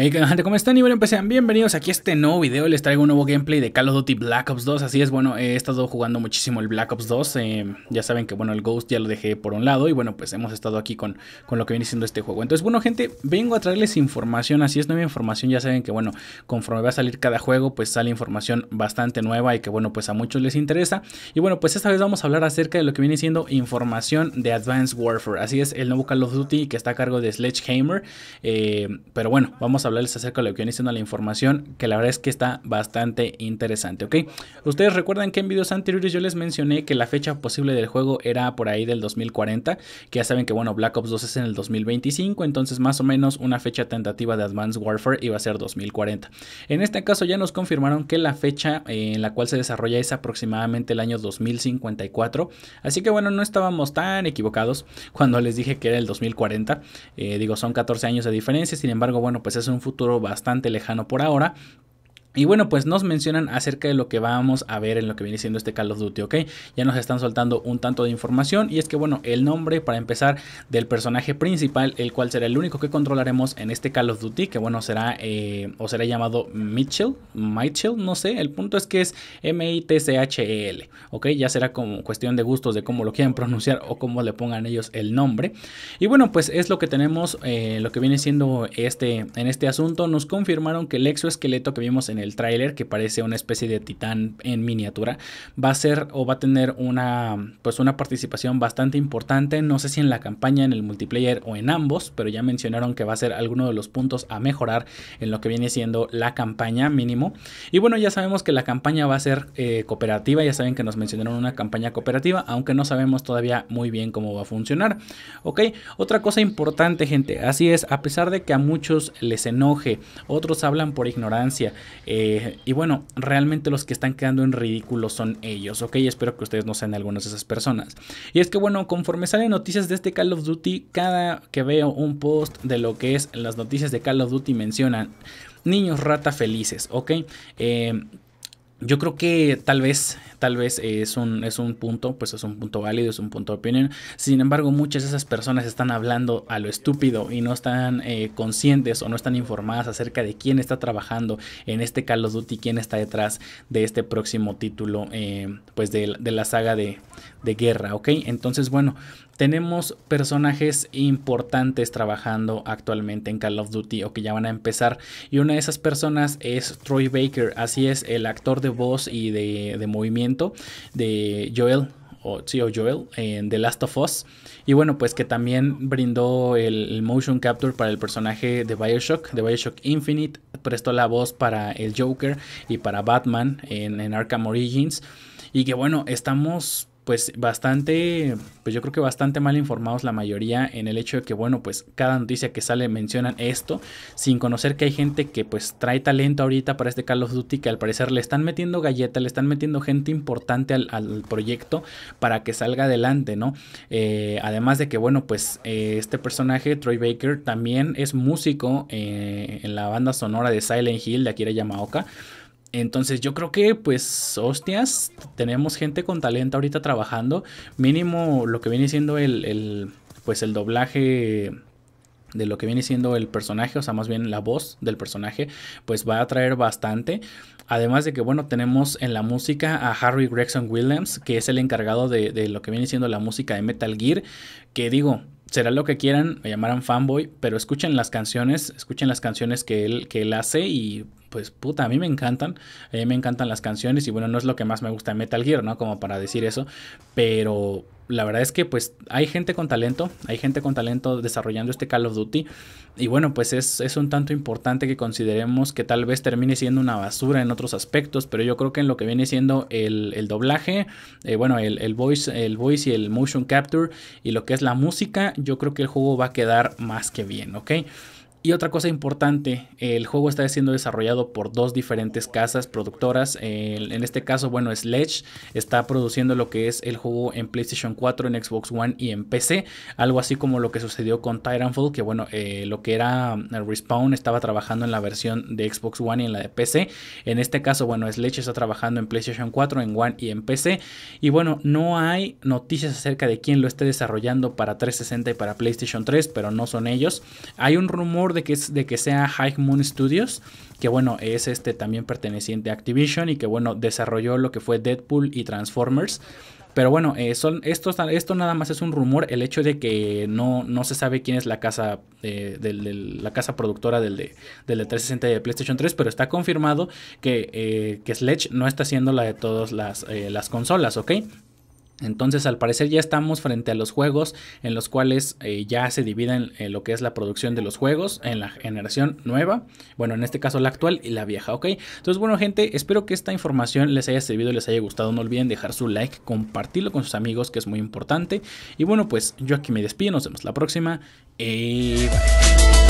Hey, gente, ¿cómo están? Y bueno, bienvenidos aquí a este nuevo video. Les traigo un nuevo gameplay de Call of Duty Black Ops 2. Así es, bueno, he estado jugando muchísimo el Black Ops 2. Eh, ya saben que, bueno, el Ghost ya lo dejé por un lado. Y bueno, pues hemos estado aquí con, con lo que viene siendo este juego. Entonces, bueno, gente, vengo a traerles información. Así es, nueva información. Ya saben que, bueno, conforme va a salir cada juego, pues sale información bastante nueva y que, bueno, pues a muchos les interesa. Y bueno, pues esta vez vamos a hablar acerca de lo que viene siendo información de Advanced Warfare. Así es, el nuevo Call of Duty que está a cargo de Sledgehammer. Eh, pero bueno, vamos a hablarles acerca de lo que viene siendo la información, que la verdad es que está bastante interesante, ¿ok? Ustedes recuerdan que en vídeos anteriores yo les mencioné que la fecha posible del juego era por ahí del 2040, que ya saben que, bueno, Black Ops 2 es en el 2025, entonces más o menos una fecha tentativa de Advanced Warfare iba a ser 2040. En este caso ya nos confirmaron que la fecha eh, en la cual se desarrolla es aproximadamente el año 2054, así que bueno, no estábamos tan equivocados cuando les dije que era el 2040, eh, digo, son 14 años de diferencia, sin embargo, bueno, pues es un un futuro bastante lejano por ahora, y bueno, pues nos mencionan acerca de lo que vamos a ver en lo que viene siendo este Call of Duty, ¿ok? Ya nos están soltando un tanto de información y es que bueno, el nombre para empezar del personaje principal, el cual será el único que controlaremos en este Call of Duty, que bueno, será eh, o será llamado Mitchell, Mitchell, no sé, el punto es que es M-I-T-C-H-E-L, ¿ok? Ya será como cuestión de gustos de cómo lo quieran pronunciar o cómo le pongan ellos el nombre. Y bueno, pues es lo que tenemos, eh, lo que viene siendo este, en este asunto, nos confirmaron que el exoesqueleto que vimos en el tráiler, que parece una especie de titán en miniatura, va a ser o va a tener una, pues una participación bastante importante, no sé si en la campaña, en el multiplayer o en ambos, pero ya mencionaron que va a ser alguno de los puntos a mejorar en lo que viene siendo la campaña mínimo. Y bueno, ya sabemos que la campaña va a ser eh, cooperativa, ya saben que nos mencionaron una campaña cooperativa, aunque no sabemos todavía muy bien cómo va a funcionar. Ok, otra cosa importante gente, así es, a pesar de que a muchos les enoje, otros hablan por ignorancia, eh, y bueno, realmente los que están quedando en ridículo son ellos, ¿ok? Espero que ustedes no sean algunas de esas personas. Y es que bueno, conforme salen noticias de este Call of Duty, cada que veo un post de lo que es las noticias de Call of Duty mencionan niños rata felices, ¿ok? Eh, yo creo que tal vez, tal vez es un, es un punto, pues es un punto válido, es un punto de opinión. Sin embargo, muchas de esas personas están hablando a lo estúpido y no están eh, conscientes o no están informadas acerca de quién está trabajando en este Call of Duty, quién está detrás de este próximo título, eh, pues de, la saga de, de guerra, ¿ok? Entonces, bueno, tenemos personajes importantes trabajando actualmente en Call of Duty o que ya van a empezar. Y una de esas personas es Troy Baker, así es, el actor de voz y de, movimiento de Joel o, sí, Joel en The Last of Us. Y bueno, pues que también brindó el, motion capture para el personaje de Bioshock, de Bioshock Infinite. Prestó la voz para el Joker y para Batman en, en Arkham Origins. Y que bueno, estamos pues bastante, pues yo creo que bastante mal informados la mayoría en el hecho de que, bueno, pues cada noticia que sale mencionan esto, sin conocer que hay gente que pues trae talento ahorita para este Call of Duty, que al parecer le están metiendo galleta, le están metiendo gente importante al, proyecto para que salga adelante, ¿no? Eh, además de que, bueno, pues eh, este personaje, Troy Baker, también es músico eh, en la banda sonora de Silent Hill de Akira Yamaoka. Entonces yo creo que pues hostias, tenemos gente con talento ahorita trabajando, mínimo lo que viene siendo el, pues el doblaje de lo que viene siendo el personaje, o sea, más bien la voz del personaje, pues va a traer bastante. Además de que, bueno, tenemos en la música a Harry Gregson Williams, que es el encargado de, lo que viene siendo la música de Metal Gear, que digo, será lo que quieran, me llamarán fanboy, pero escuchen las canciones, escuchen las canciones que él, que él hace y pues puta, a mí me encantan, a eh, mí me encantan las canciones y bueno, no es lo que más me gusta de Metal Gear, ¿no? Como para decir eso, pero la verdad es que pues hay gente con talento, hay gente con talento desarrollando este Call of Duty y bueno, pues es, un tanto importante que consideremos que tal vez termine siendo una basura en otros aspectos, pero yo creo que en lo que viene siendo el, doblaje, eh, bueno, el, el, voice, el voice y el motion capture y lo que es la música, yo creo que el juego va a quedar más que bien, ¿ok? Y otra cosa importante, el juego está siendo desarrollado por dos diferentes casas productoras. En este caso, bueno, Sledge está produciendo lo que es el juego en PlayStation 4, en Xbox One y en PC. Algo así como lo que sucedió con Titanfall, que bueno, eh, lo que era mm, Respawn estaba trabajando en la versión de Xbox One y en la de PC. En este caso, bueno, Sledge está trabajando en PlayStation 4, en One y en PC. Y bueno, no hay noticias acerca de quién lo esté desarrollando para 360 y para PlayStation 3, pero no son ellos. Hay un rumor de que, es, de que sea High Moon Studios, que bueno, es este también perteneciente a Activision y que bueno, desarrolló lo que fue Deadpool y Transformers. Pero bueno, eh, son, esto, esto, nada más es un rumor, el hecho de que no, no se sabe quién es la casa, eh, la casa productora del de, del 360 de PlayStation 3, pero está confirmado que, eh, Sledge no está siendo la de todas las, eh, las consolas, ¿ok? Entonces, al parecer ya estamos frente a los juegos en los cuales eh, ya se dividen lo que es la producción de los juegos en la generación nueva, bueno, en este caso la actual y la vieja, ¿ok? Entonces, bueno, gente, espero que esta información les haya servido, les haya gustado, no olviden dejar su like, compartirlo con sus amigos, que es muy importante. Y bueno, pues yo aquí me despido, nos vemos la próxima. Eh, bye.